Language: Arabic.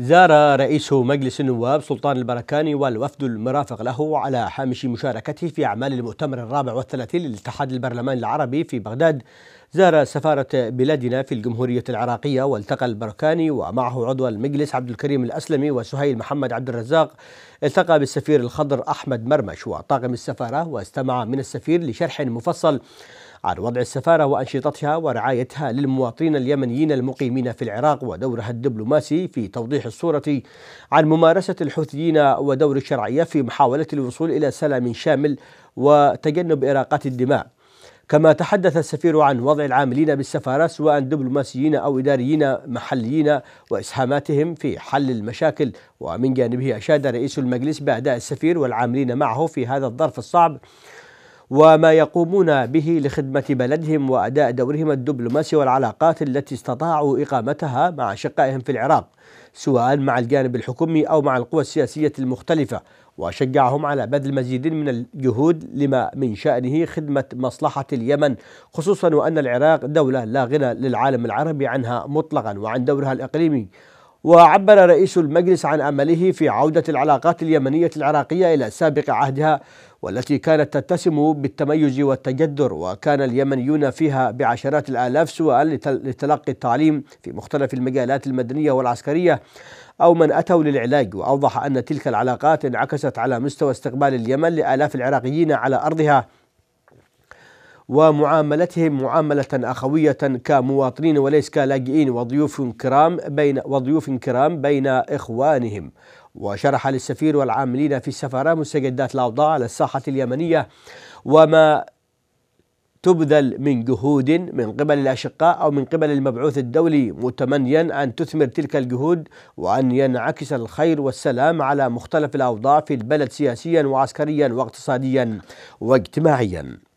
زار رئيس مجلس النواب سلطان البركاني والوفد المرافق له على حامش مشاركته في أعمال المؤتمر الرابع والثلاثين للاتحاد البرلماني العربي في بغداد زار سفارة بلادنا في الجمهورية العراقية والتقى البركاني ومعه عضو المجلس عبد الكريم الأسلمي وسهيل محمد عبد الرزاق التقى بالسفير الخضر أحمد مرمش وطاقم السفارة واستمع من السفير لشرح مفصل عن وضع السفارة وأنشطتها ورعايتها للمواطنين اليمنيين المقيمين في العراق ودورها الدبلوماسي في توضيح الصورة عن ممارسة الحوثيين ودور الشرعية في محاولة الوصول إلى سلام شامل وتجنب إراقات الدماء كما تحدث السفير عن وضع العاملين بالسفارة سواء دبلوماسيين أو إداريين محليين وإسهاماتهم في حل المشاكل ومن جانبه أشاد رئيس المجلس بأداء السفير والعاملين معه في هذا الظرف الصعب وما يقومون به لخدمة بلدهم وأداء دورهم الدبلوماسي والعلاقات التي استطاعوا إقامتها مع أشقائهم في العراق سواء مع الجانب الحكومي أو مع القوى السياسية المختلفة وشجعهم على بذل مزيد من الجهود لما من شأنه خدمة مصلحة اليمن خصوصا وأن العراق دولة لا غنى للعالم العربي عنها مطلقا وعن دورها الإقليمي وعبر رئيس المجلس عن أمله في عودة العلاقات اليمنية العراقية إلى سابق عهدها والتي كانت تتسم بالتميز والتجدر وكان اليمنيون فيها بعشرات الآلاف سواء لتلقي التعليم في مختلف المجالات المدنية والعسكرية أو من أتوا للعلاج وأوضح أن تلك العلاقات انعكست على مستوى استقبال اليمن لآلاف العراقيين على أرضها ومعاملتهم معاملة أخوية كمواطنين وليس كلاجئين وضيوف كرام بين وضيوف كرام بين إخوانهم وشرح للسفير والعاملين في السفارة مستجدات الأوضاع على الساحة اليمنية وما تبذل من جهود من قبل الأشقاء أو من قبل المبعوث الدولي متمنيا أن تثمر تلك الجهود وأن ينعكس الخير والسلام على مختلف الأوضاع في البلد سياسيا وعسكريا واقتصاديا واجتماعيا